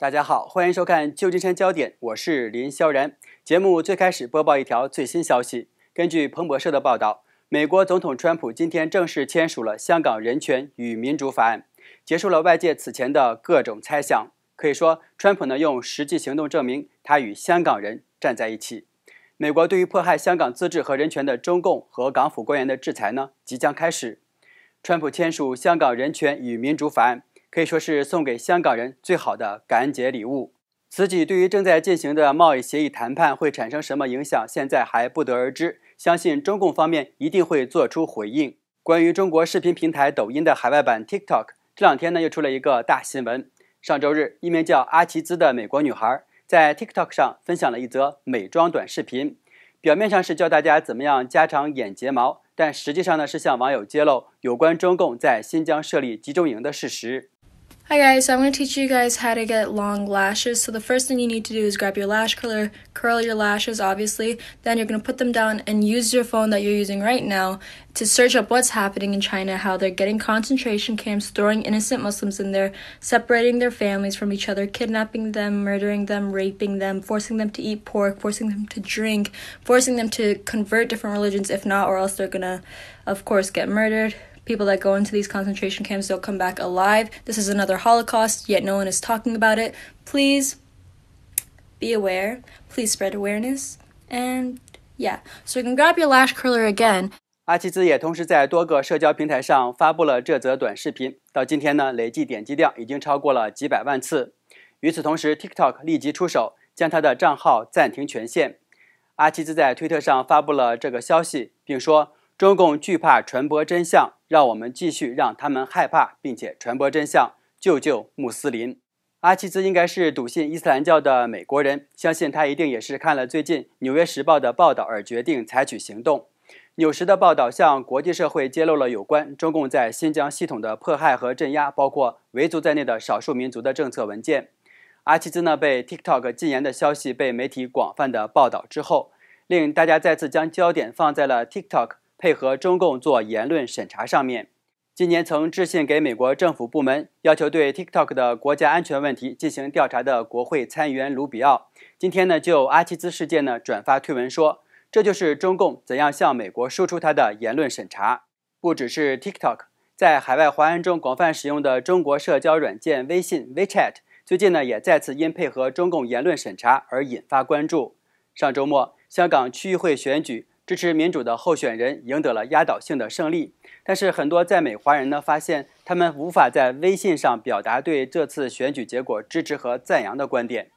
大家好，欢迎收看《旧金山焦点》，我是林萧然。节目最开始播报一条最新消息：根据彭博社的报道，美国总统川普今天正式签署了《香港人权与民主法案》，结束了外界此前的各种猜想。可以说，川普呢用实际行动证明他与香港人站在一起。美国对于迫害香港自治和人权的中共和港府官员的制裁呢即将开始。川普签署《香港人权与民主法案》。可以说是送给香港人最好的感恩节礼物。此举对于正在进行的贸易协议谈判会产生什么影响，现在还不得而知。相信中共方面一定会做出回应。关于中国视频平台抖音的海外版 TikTok，这两天呢又出了一个大新闻。上周日，一名叫阿奇兹的美国女孩在 TikTok 上分享了一则美妆短视频，表面上是教大家怎么样加长眼睫毛，但实际上呢是向网友揭露有关中共在新疆设立集中营的事实。Hi guys, so I'm going to teach you guys how to get long lashes. So the first thing you need to do is grab your lash curler, curl your lashes obviously, then you're going to put them down and use your phone that you're using right now to search up what's happening in China, how they're getting concentration camps, throwing innocent Muslims in there, separating their families from each other, kidnapping them, murdering them, raping them, forcing them to eat pork, forcing them to drink, forcing them to convert different religions if not or else they're going to of course get murdered, People that go into these concentration camps don't come back alive. This is another Holocaust, yet no one is talking about it. Please be aware. Please spread awareness. And yeah, so you can grab your lash curler again. 阿奇兹也同时在多个社交平台上发布了这则短视频，到今天呢，累计点击量已经超过了几百万次。与此同时，TikTok 立即出手，将他的账号暂停权限。阿奇兹在推特上发布了这个消息，并说中共惧怕传播真相，让我们继续让他们害怕，并且传播真相，救救穆斯林。阿齐兹应该是笃信伊斯兰教的美国人，相信他一定也是看了最近《纽约时报》的报道而决定采取行动。《纽时》的报道向国际社会揭露了有关中共在新疆系统的迫害和镇压，包括维族在内的少数民族的政策文件。阿齐兹呢被 TikTok 禁言的消息被媒体广泛的报道之后，令大家再次将焦点放在了 TikTok。配合中共做言论审查，上面今年曾致信给美国政府部门，要求对 TikTok 的国家安全问题进行调查的国会参议员卢比奥，今天呢就阿奇兹事件呢转发推文说，这就是中共怎样向美国输出他的言论审查。不只是 TikTok，在海外华人中广泛使用的中国社交软件微信 WeChat，最近呢也再次因配合中共言论审查而引发关注。上周末，香港区议会选举。支持民主的候选人赢得了压倒性的胜利，但是很多在美华人呢发现他们无法在微信上表达对这次选举结果支持和赞扬的观点。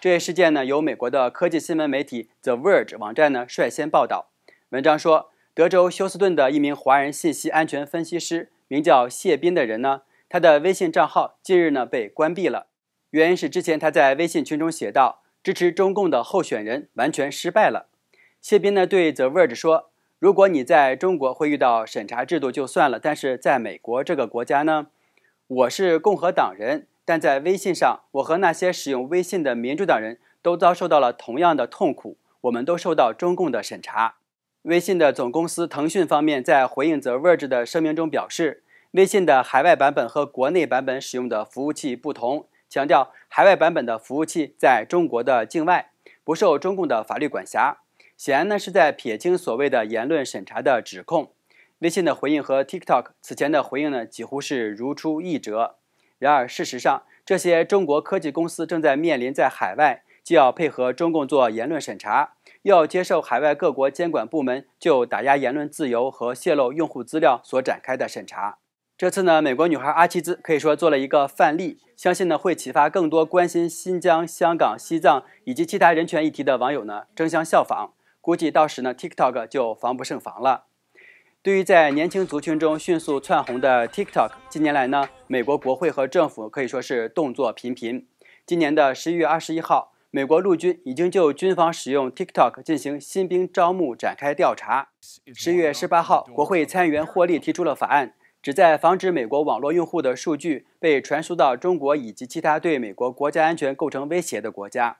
这一事件呢由美国的科技新闻媒体 The Verge 网站呢率先报道。文章说，德州休斯顿的一名华人信息安全分析师，名叫谢斌的人呢，他的微信账号近日呢被关闭了，原因是之前他在微信群中写道，支持中共的候选人完全失败了。谢斌呢对 The Verge 说：“如果你在中国会遇到审查制度就算了，但是在美国这个国家呢，我是共和党人，但在微信上，我和那些使用微信的民主党人都遭受到了同样的痛苦，我们都受到中共的审查。”微信的总公司腾讯方面在回应 The Verge 的声明中表示：“微信的海外版本和国内版本使用的服务器不同，强调海外版本的服务器在中国的境外，不受中共的法律管辖。”显然呢是在撇清所谓的言论审查的指控，微信的回应和 TikTok 此前的回应呢几乎是如出一辙。然而事实上，这些中国科技公司正在面临在海外既要配合中共做言论审查，又要接受海外各国监管部门就打压言论自由和泄露用户资料所展开的审查。这次呢，美国女孩阿奇兹可以说做了一个范例，相信呢会启发更多关心新疆、香港、西藏以及其他人权议题的网友呢争相效仿。估计到时呢，TikTok 就防不胜防了。对于在年轻族群中迅速窜红的 TikTok，近年来呢，美国国会和政府可以说是动作频频。今年的十一月二十一号，美国陆军已经就军方使用 TikTok 进行新兵招募展开调查。十一月十八号，国会参议员霍利提出了法案，旨在防止美国网络用户的数据被传输到中国以及其他对美国国家安全构成威胁的国家。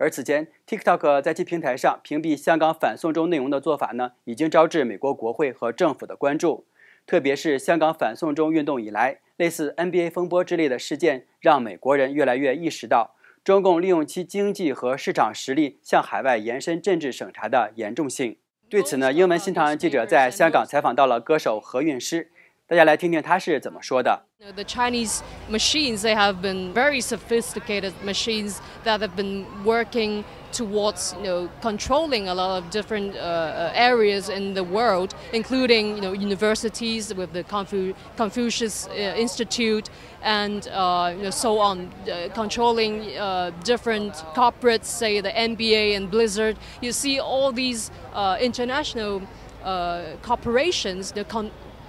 而此前，TikTok 在其平台上屏蔽香港反送中内容的做法呢，已经招致美国国会和政府的关注。特别是香港反送中运动以来，类似 NBA 风波之类的事件，让美国人越来越意识到中共利用其经济和市场实力向海外延伸政治审查的严重性。对此呢，英文新唐人记者在香港采访到了歌手何韵诗。大家来听听他是怎么说的。The Chinese machines they have been very sophisticated machines that have been working towards you know controlling a lot of different uh, uh areas in the world, including you know universities with the Confu Confucius uh, Institute and uh, you know, so on, uh, controlling uh, different corporates, say the NBA and Blizzard. You see all these international corporations. The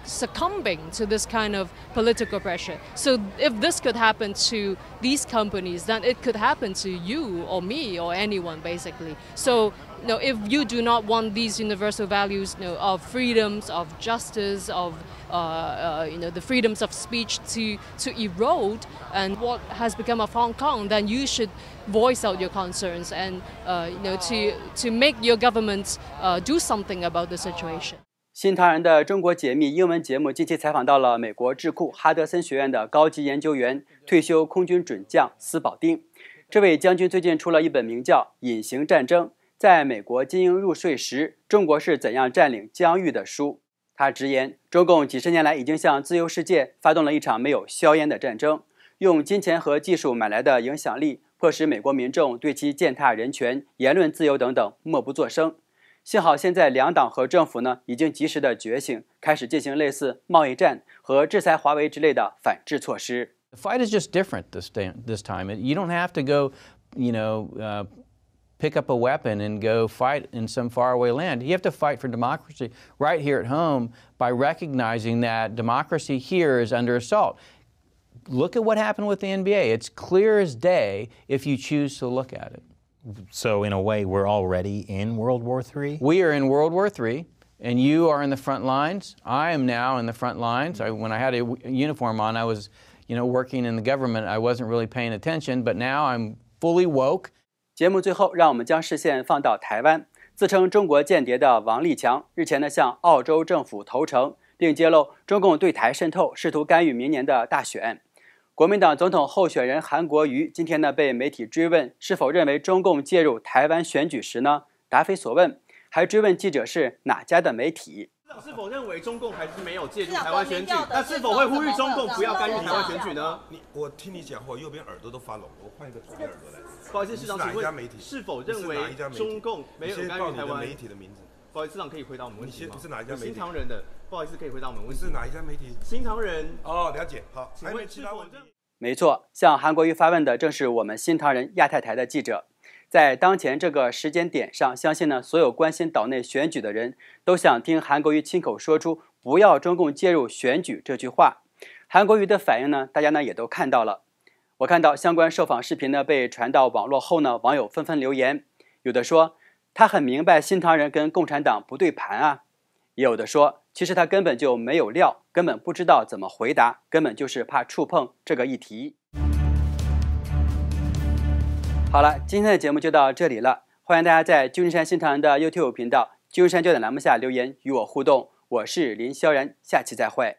succumbing to this kind of political pressure. So if this could happen to these companies, then it could happen to you or me or anyone basically. So you know, if you do not want these universal values you know, of freedoms, of justice, of uh, uh, you know, the freedoms of speech to, to erode and what has become of Hong Kong, then you should voice out your concerns and uh, you know, to, to make your government uh, do something about the situation. 新唐人的中国解密英文节目近期采访到了美国智库哈德森学院的高级研究员、退休空军准将斯保丁。这位将军最近出了一本名叫《隐形战争：在美国精英入睡时，中国是怎样占领疆域》的书。他直言，中共几十年来已经向自由世界发动了一场没有硝烟的战争，用金钱和技术买来的影响力，迫使美国民众对其践踏人权、言论自由等等默不作声。幸好现在两党和政府呢已经及时的觉醒，开始进行类似贸易战和制裁华为之类的反制措施。The fight is just different this day, this time. You don't have to go, you know, uh, pick up a weapon and go fight in some faraway land. You have to fight for democracy right here at home by recognizing that democracy here is under assault. Look at what happened with the NBA. It's clear as day if you choose to look at it. So, in a way, we're already in World War III? We are in World War III, and you are in the front lines. I am now in the front lines. I, when I had a uniform on, I was, you know, working in the government. I wasn't really paying attention, but now I'm fully woke. 国民党总统候选人韩国瑜今天呢，被媒体追问是否认为中共介入台湾选举时呢，答非所问，还追问记者是哪家的媒体？是否认为中共还是没有介入台湾选举？那是否会呼吁中共不要干预台湾选举呢？你我听你讲，话，右边耳朵都发聋，我换一个左边耳朵来。不好抱歉，市长，请问是否认为中共没有干预台湾？媒体的名字。不好意思，长可以回答我们问题吗？我是哪一家媒体？新唐人的，不好意思，可以回答我们问题？是哪一家媒体？新唐人。哦，了解。好，请问其他问题。没错，向韩国瑜发问的正是我们新唐人亚太台的记者。在当前这个时间点上，相信呢所有关心岛内选举的人都想听韩国瑜亲口说出“不要中共介入选举”这句话。韩国瑜的反应呢，大家呢也都看到了。我看到相关受访视频呢被传到网络后呢，网友纷纷留言，有的说。他很明白新唐人跟共产党不对盘啊，也有的说，其实他根本就没有料，根本不知道怎么回答，根本就是怕触碰这个议题。好了，今天的节目就到这里了，欢迎大家在《金山新唐人》的 YouTube 频道“金山焦点”栏目下留言与我互动，我是林萧然，下期再会。